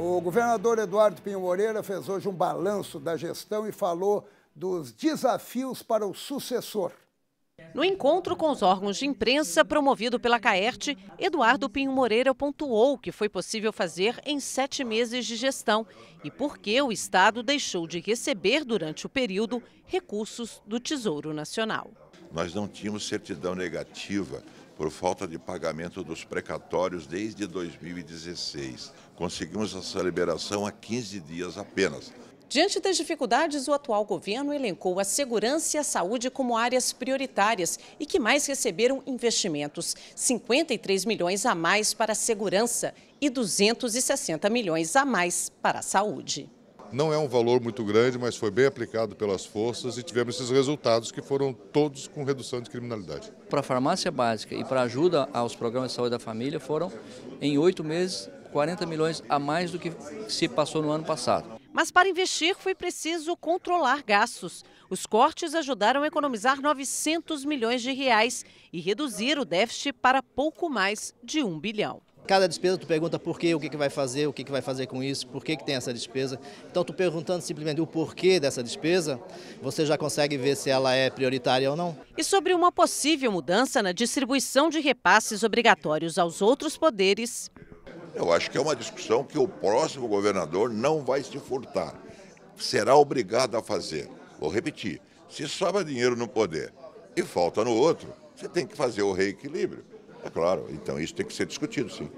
O governador Eduardo Pinho Moreira fez hoje um balanço da gestão e falou dos desafios para o sucessor. No encontro com os órgãos de imprensa promovido pela Caerte, Eduardo Pinho Moreira pontuou o que foi possível fazer em sete meses de gestão e por que o Estado deixou de receber, durante o período, recursos do Tesouro Nacional. Nós não tínhamos certidão negativa por falta de pagamento dos precatórios desde 2016. Conseguimos essa liberação há 15 dias apenas. Diante das dificuldades, o atual governo elencou a segurança e a saúde como áreas prioritárias e que mais receberam investimentos: 53 milhões a mais para a segurança e 260 milhões a mais para a saúde. Não é um valor muito grande, mas foi bem aplicado pelas forças e tivemos esses resultados que foram todos com redução de criminalidade. Para a farmácia básica e para ajuda aos programas de saúde da família foram, em oito meses, 40 milhões a mais do que se passou no ano passado. Mas para investir foi preciso controlar gastos. Os cortes ajudaram a economizar 900 milhões de reais e reduzir o déficit para pouco mais de um bilhão. Cada despesa tu pergunta por quê, o que, que vai fazer, o que, que vai fazer com isso, por que, que tem essa despesa. Então tu perguntando simplesmente o porquê dessa despesa, você já consegue ver se ela é prioritária ou não. E sobre uma possível mudança na distribuição de repasses obrigatórios aos outros poderes. Eu acho que é uma discussão que o próximo governador não vai se furtar. Será obrigado a fazer. Vou repetir, se sobra dinheiro no poder e falta no outro, você tem que fazer o reequilíbrio. É claro, então isso tem que ser discutido, sim.